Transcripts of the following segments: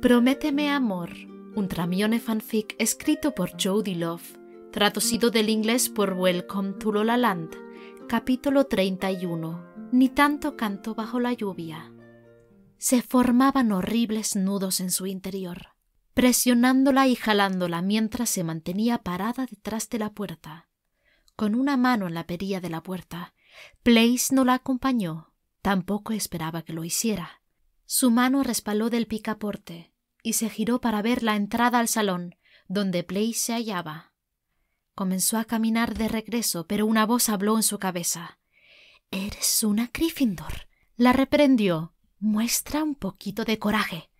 Prométeme amor, un tramione fanfic escrito por Jody Love, traducido del inglés por Welcome to Lola Land, capítulo 31. Ni tanto canto bajo la lluvia. Se formaban horribles nudos en su interior, presionándola y jalándola mientras se mantenía parada detrás de la puerta. Con una mano en la perilla de la puerta, Place no la acompañó, tampoco esperaba que lo hiciera su mano respaló del picaporte y se giró para ver la entrada al salón, donde Play se hallaba. Comenzó a caminar de regreso, pero una voz habló en su cabeza. Eres una Gryffindor. La reprendió. Muestra un poquito de coraje.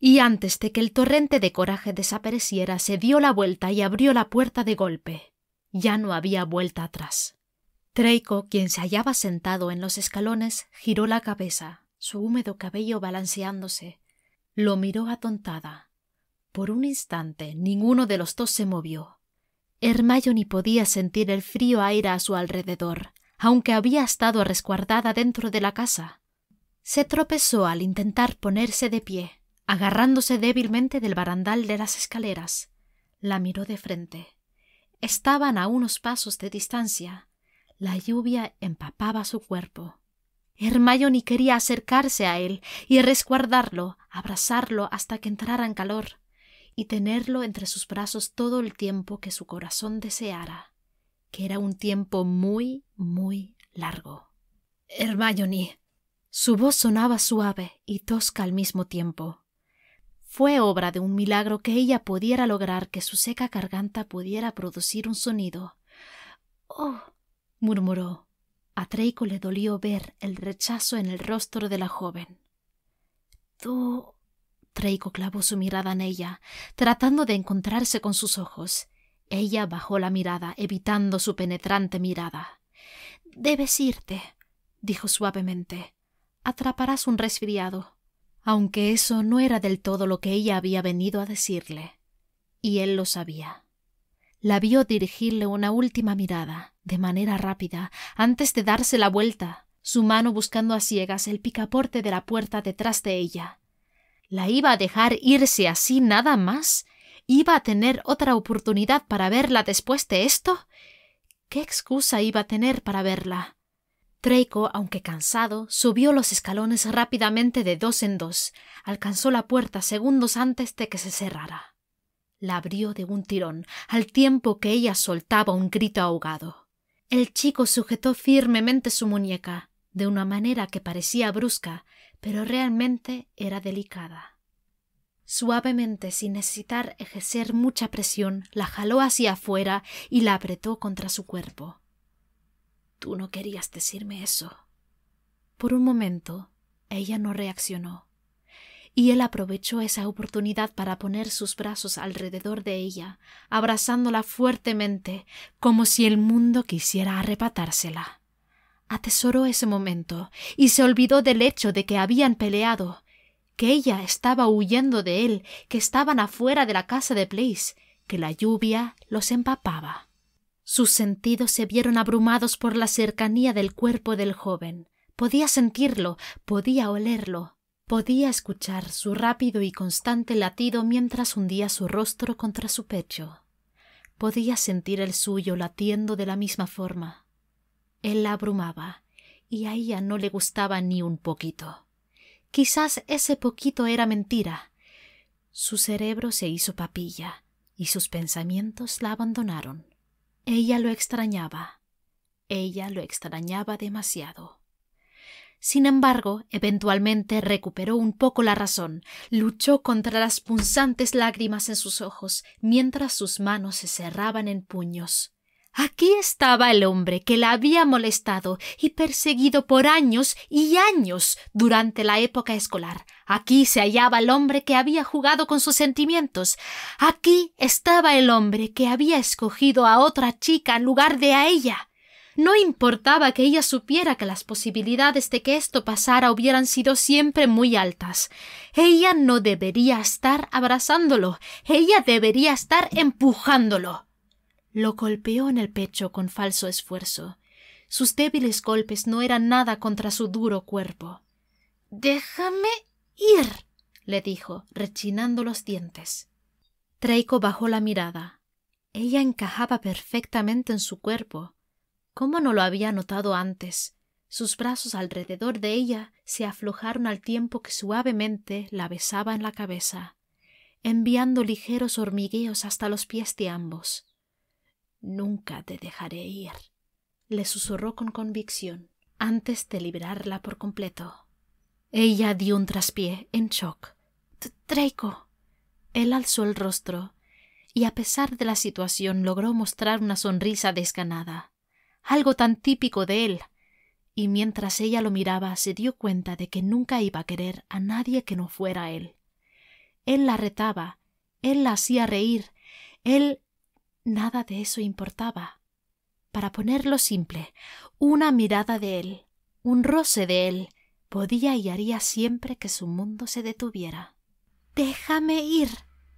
Y antes de que el torrente de coraje desapareciera, se dio la vuelta y abrió la puerta de golpe. Ya no había vuelta atrás. Treiko, quien se hallaba sentado en los escalones, giró la cabeza, su húmedo cabello balanceándose. Lo miró atontada. Por un instante ninguno de los dos se movió. ni podía sentir el frío aire a su alrededor, aunque había estado resguardada dentro de la casa. Se tropezó al intentar ponerse de pie, agarrándose débilmente del barandal de las escaleras. La miró de frente. Estaban a unos pasos de distancia. La lluvia empapaba su cuerpo. Hermione quería acercarse a él y resguardarlo, abrazarlo hasta que entrara en calor, y tenerlo entre sus brazos todo el tiempo que su corazón deseara, que era un tiempo muy, muy largo. Hermione. Su voz sonaba suave y tosca al mismo tiempo. Fue obra de un milagro que ella pudiera lograr que su seca garganta pudiera producir un sonido. Oh. murmuró a Treiko le dolió ver el rechazo en el rostro de la joven. Tú. Treiko clavó su mirada en ella, tratando de encontrarse con sus ojos. Ella bajó la mirada, evitando su penetrante mirada. Debes irte, dijo suavemente. Atraparás un resfriado. Aunque eso no era del todo lo que ella había venido a decirle. Y él lo sabía la vio dirigirle una última mirada, de manera rápida, antes de darse la vuelta, su mano buscando a ciegas el picaporte de la puerta detrás de ella. ¿La iba a dejar irse así nada más? ¿Iba a tener otra oportunidad para verla después de esto? ¿Qué excusa iba a tener para verla? Treiko, aunque cansado, subió los escalones rápidamente de dos en dos, alcanzó la puerta segundos antes de que se cerrara. La abrió de un tirón, al tiempo que ella soltaba un grito ahogado. El chico sujetó firmemente su muñeca, de una manera que parecía brusca, pero realmente era delicada. Suavemente, sin necesitar ejercer mucha presión, la jaló hacia afuera y la apretó contra su cuerpo. Tú no querías decirme eso. Por un momento, ella no reaccionó y él aprovechó esa oportunidad para poner sus brazos alrededor de ella, abrazándola fuertemente, como si el mundo quisiera arrebatársela. Atesoró ese momento y se olvidó del hecho de que habían peleado, que ella estaba huyendo de él, que estaban afuera de la casa de Place, que la lluvia los empapaba. Sus sentidos se vieron abrumados por la cercanía del cuerpo del joven. Podía sentirlo, podía olerlo, Podía escuchar su rápido y constante latido mientras hundía su rostro contra su pecho. Podía sentir el suyo latiendo de la misma forma. Él la abrumaba, y a ella no le gustaba ni un poquito. Quizás ese poquito era mentira. Su cerebro se hizo papilla, y sus pensamientos la abandonaron. Ella lo extrañaba. Ella lo extrañaba demasiado. Sin embargo, eventualmente recuperó un poco la razón, luchó contra las punzantes lágrimas en sus ojos, mientras sus manos se cerraban en puños. Aquí estaba el hombre que la había molestado y perseguido por años y años durante la época escolar. Aquí se hallaba el hombre que había jugado con sus sentimientos. Aquí estaba el hombre que había escogido a otra chica en lugar de a ella. No importaba que ella supiera que las posibilidades de que esto pasara hubieran sido siempre muy altas. Ella no debería estar abrazándolo, ella debería estar empujándolo. Lo golpeó en el pecho con falso esfuerzo. Sus débiles golpes no eran nada contra su duro cuerpo. Déjame ir, le dijo, rechinando los dientes. Treiko bajó la mirada. Ella encajaba perfectamente en su cuerpo. ¿Cómo no lo había notado antes? Sus brazos alrededor de ella se aflojaron al tiempo que suavemente la besaba en la cabeza, enviando ligeros hormigueos hasta los pies de ambos. Nunca te dejaré ir, le susurró con convicción, antes de liberarla por completo. Ella dio un traspié en shock. Draco. Él alzó el rostro, y a pesar de la situación logró mostrar una sonrisa desganada algo tan típico de él. Y mientras ella lo miraba se dio cuenta de que nunca iba a querer a nadie que no fuera él. Él la retaba, él la hacía reír, él... Nada de eso importaba. Para ponerlo simple, una mirada de él, un roce de él, podía y haría siempre que su mundo se detuviera. Déjame ir,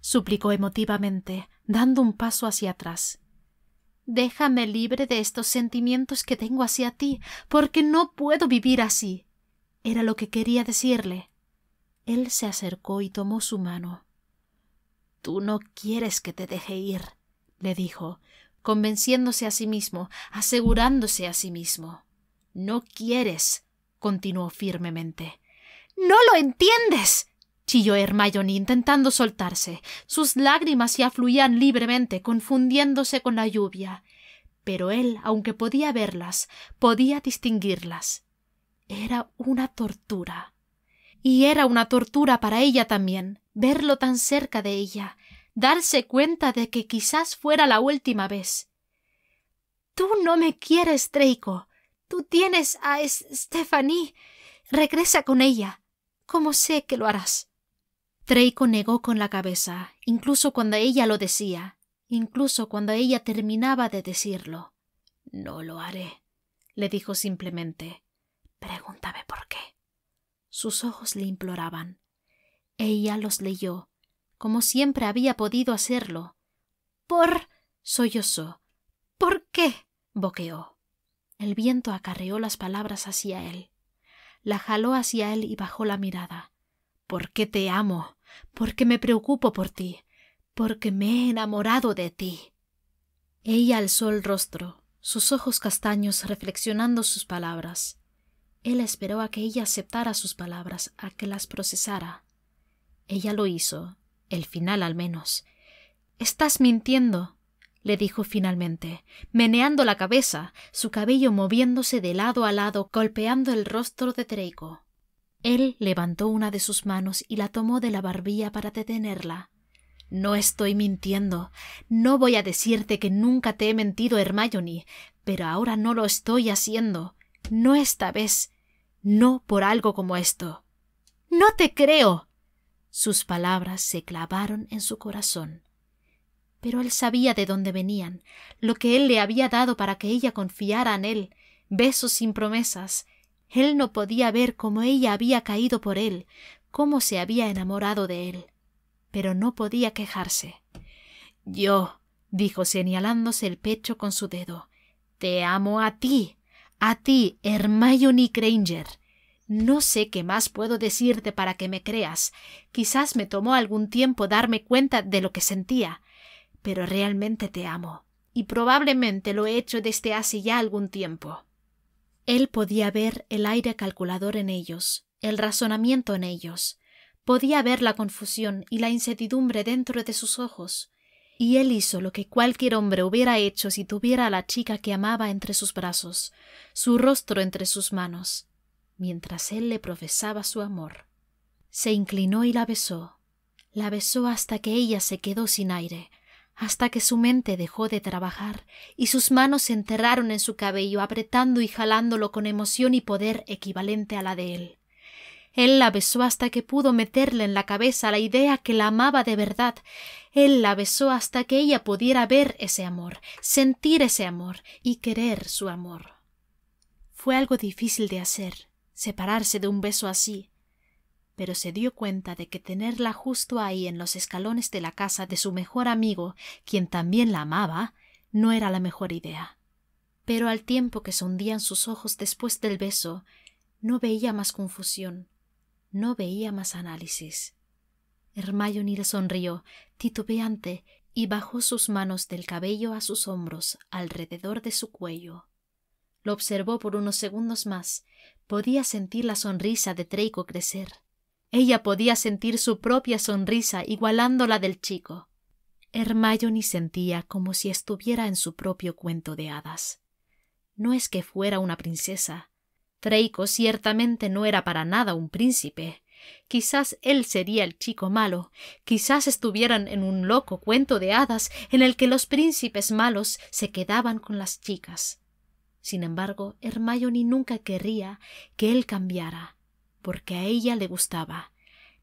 suplicó emotivamente, dando un paso hacia atrás. Déjame libre de estos sentimientos que tengo hacia ti, porque no puedo vivir así. Era lo que quería decirle. Él se acercó y tomó su mano. Tú no quieres que te deje ir, le dijo, convenciéndose a sí mismo, asegurándose a sí mismo. No quieres, continuó firmemente. No lo entiendes chilló Hermione intentando soltarse. Sus lágrimas ya fluían libremente, confundiéndose con la lluvia. Pero él, aunque podía verlas, podía distinguirlas. Era una tortura. Y era una tortura para ella también, verlo tan cerca de ella, darse cuenta de que quizás fuera la última vez. Tú no me quieres, Draco. Tú tienes a Stephanie. Regresa con ella. ¿Cómo sé que lo harás? Treiko negó con la cabeza, incluso cuando ella lo decía, incluso cuando ella terminaba de decirlo. No lo haré, le dijo simplemente. Pregúntame por qué. Sus ojos le imploraban. Ella los leyó, como siempre había podido hacerlo. Por. sollozó. ¿Por qué? boqueó. El viento acarreó las palabras hacia él. La jaló hacia él y bajó la mirada. ¿Por qué te amo? porque me preocupo por ti, porque me he enamorado de ti. Ella alzó el rostro, sus ojos castaños reflexionando sus palabras. Él esperó a que ella aceptara sus palabras, a que las procesara. Ella lo hizo, el final al menos. Estás mintiendo, le dijo finalmente, meneando la cabeza, su cabello moviéndose de lado a lado, golpeando el rostro de Draco. Él levantó una de sus manos y la tomó de la barbilla para detenerla. No estoy mintiendo. No voy a decirte que nunca te he mentido, Hermione, pero ahora no lo estoy haciendo. No esta vez. No por algo como esto. No te creo. Sus palabras se clavaron en su corazón. Pero él sabía de dónde venían, lo que él le había dado para que ella confiara en él, besos sin promesas, él no podía ver cómo ella había caído por él, cómo se había enamorado de él. Pero no podía quejarse. Yo, dijo señalándose el pecho con su dedo, te amo a ti, a ti, Hermione Granger. No sé qué más puedo decirte para que me creas. Quizás me tomó algún tiempo darme cuenta de lo que sentía, pero realmente te amo, y probablemente lo he hecho desde hace ya algún tiempo. Él podía ver el aire calculador en ellos, el razonamiento en ellos, podía ver la confusión y la incertidumbre dentro de sus ojos, y él hizo lo que cualquier hombre hubiera hecho si tuviera a la chica que amaba entre sus brazos, su rostro entre sus manos, mientras él le profesaba su amor. Se inclinó y la besó, la besó hasta que ella se quedó sin aire, hasta que su mente dejó de trabajar y sus manos se enterraron en su cabello, apretando y jalándolo con emoción y poder equivalente a la de él. Él la besó hasta que pudo meterle en la cabeza la idea que la amaba de verdad. Él la besó hasta que ella pudiera ver ese amor, sentir ese amor y querer su amor. Fue algo difícil de hacer, separarse de un beso así, pero se dio cuenta de que tenerla justo ahí en los escalones de la casa de su mejor amigo, quien también la amaba, no era la mejor idea. Pero al tiempo que se hundían sus ojos después del beso, no veía más confusión, no veía más análisis. Hermione le sonrió, titubeante, y bajó sus manos del cabello a sus hombros, alrededor de su cuello. Lo observó por unos segundos más. Podía sentir la sonrisa de Draco crecer. Ella podía sentir su propia sonrisa igualando la del chico. Hermione sentía como si estuviera en su propio cuento de hadas. No es que fuera una princesa. Treiko ciertamente no era para nada un príncipe. Quizás él sería el chico malo, quizás estuvieran en un loco cuento de hadas en el que los príncipes malos se quedaban con las chicas. Sin embargo, Hermione nunca querría que él cambiara, porque a ella le gustaba.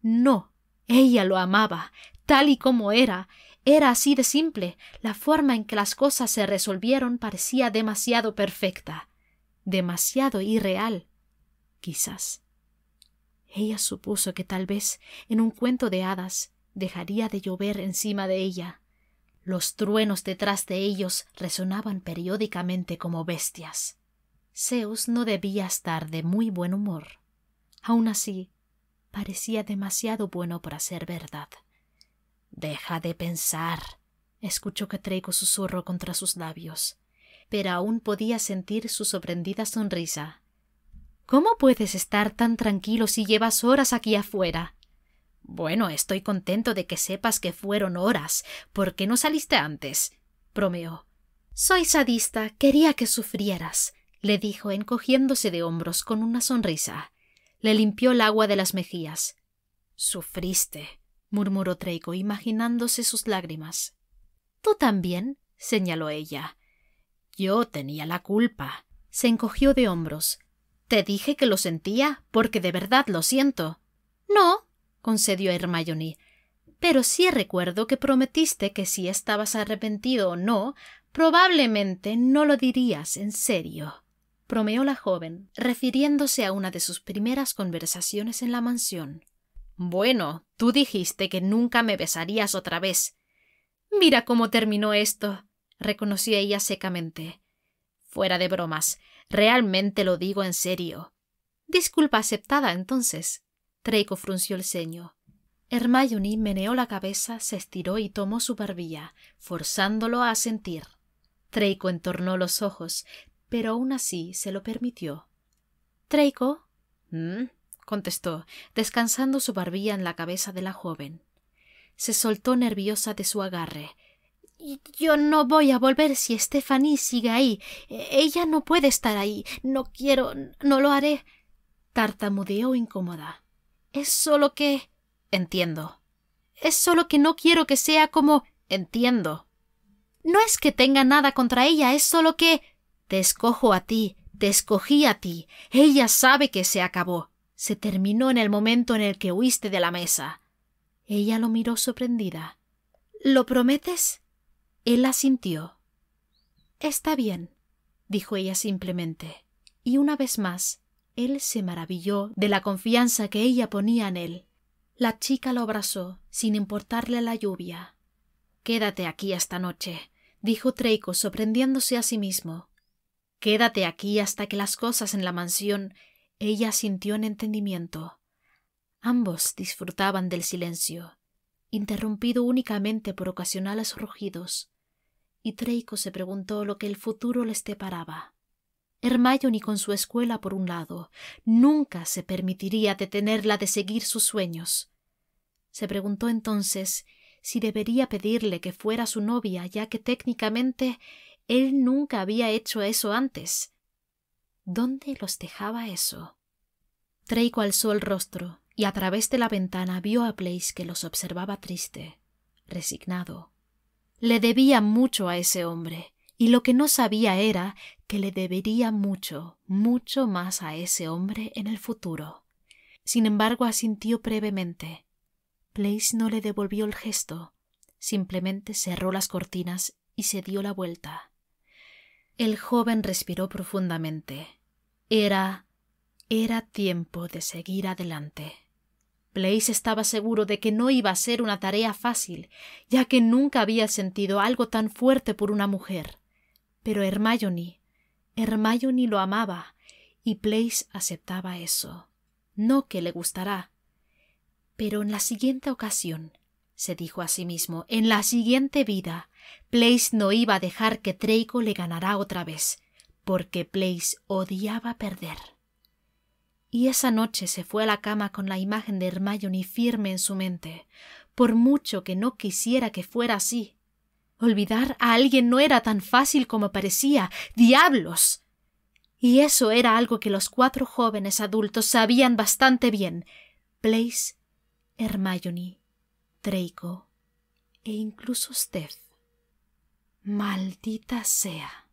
No, ella lo amaba, tal y como era. Era así de simple. La forma en que las cosas se resolvieron parecía demasiado perfecta, demasiado irreal. Quizás. Ella supuso que tal vez en un cuento de hadas dejaría de llover encima de ella. Los truenos detrás de ellos resonaban periódicamente como bestias. Zeus no debía estar de muy buen humor. Aun así, parecía demasiado bueno para ser verdad. Deja de pensar. escuchó que su susurro contra sus labios, pero aún podía sentir su sorprendida sonrisa. ¿Cómo puedes estar tan tranquilo si llevas horas aquí afuera? Bueno, estoy contento de que sepas que fueron horas. ¿Por qué no saliste antes? bromeó. Soy sadista, quería que sufrieras, le dijo encogiéndose de hombros con una sonrisa le limpió el agua de las mejillas. Sufriste, murmuró Treiko, imaginándose sus lágrimas. Tú también, señaló ella. Yo tenía la culpa. Se encogió de hombros. Te dije que lo sentía, porque de verdad lo siento. No, concedió Hermione. Pero sí recuerdo que prometiste que si estabas arrepentido o no, probablemente no lo dirías en serio bromeó la joven, refiriéndose a una de sus primeras conversaciones en la mansión. Bueno, tú dijiste que nunca me besarías otra vez. Mira cómo terminó esto, reconoció ella secamente. Fuera de bromas, realmente lo digo en serio. Disculpa aceptada, entonces. Treiko frunció el ceño. Hermione meneó la cabeza, se estiró y tomó su barbilla, forzándolo a sentir. Treiko entornó los ojos, pero aún así se lo permitió. Treiko, mm", contestó, descansando su barbilla en la cabeza de la joven. Se soltó nerviosa de su agarre. Yo no voy a volver si Stephanie sigue ahí. E-, ella no puede estar ahí. No quiero. no lo haré. Tartamudeó incómoda. Es solo que. Entiendo. Es solo que no quiero que sea como. Entiendo. No es que tenga nada contra ella, es solo que. Te escojo a ti, te escogí a ti. Ella sabe que se acabó. Se terminó en el momento en el que huiste de la mesa. Ella lo miró sorprendida. ¿Lo prometes? Él asintió. Está bien, dijo ella simplemente. Y una vez más, él se maravilló de la confianza que ella ponía en él. La chica lo abrazó, sin importarle la lluvia. Quédate aquí esta noche, dijo Treiko, sorprendiéndose a sí mismo. Quédate aquí hasta que las cosas en la mansión. Ella sintió en entendimiento. Ambos disfrutaban del silencio, interrumpido únicamente por ocasionales rugidos, y Treiko se preguntó lo que el futuro les deparaba. Hermione con su escuela por un lado, nunca se permitiría detenerla de seguir sus sueños. Se preguntó entonces si debería pedirle que fuera su novia, ya que técnicamente él nunca había hecho eso antes. ¿Dónde los dejaba eso? Draco alzó el rostro y a través de la ventana vio a Place que los observaba triste, resignado. Le debía mucho a ese hombre, y lo que no sabía era que le debería mucho, mucho más a ese hombre en el futuro. Sin embargo, asintió brevemente. Place no le devolvió el gesto, simplemente cerró las cortinas y se dio la vuelta. El joven respiró profundamente. Era. era tiempo de seguir adelante. Place estaba seguro de que no iba a ser una tarea fácil, ya que nunca había sentido algo tan fuerte por una mujer. Pero Hermione, Hermione lo amaba, y Place aceptaba eso. No que le gustará. Pero en la siguiente ocasión, se dijo a sí mismo, en la siguiente vida, Place no iba a dejar que Treico le ganara otra vez, porque Place odiaba perder. Y esa noche se fue a la cama con la imagen de Hermione firme en su mente, por mucho que no quisiera que fuera así. Olvidar a alguien no era tan fácil como parecía. ¡Diablos! Y eso era algo que los cuatro jóvenes adultos sabían bastante bien. Place, Hermione Draco e incluso Steph. Maldita sea.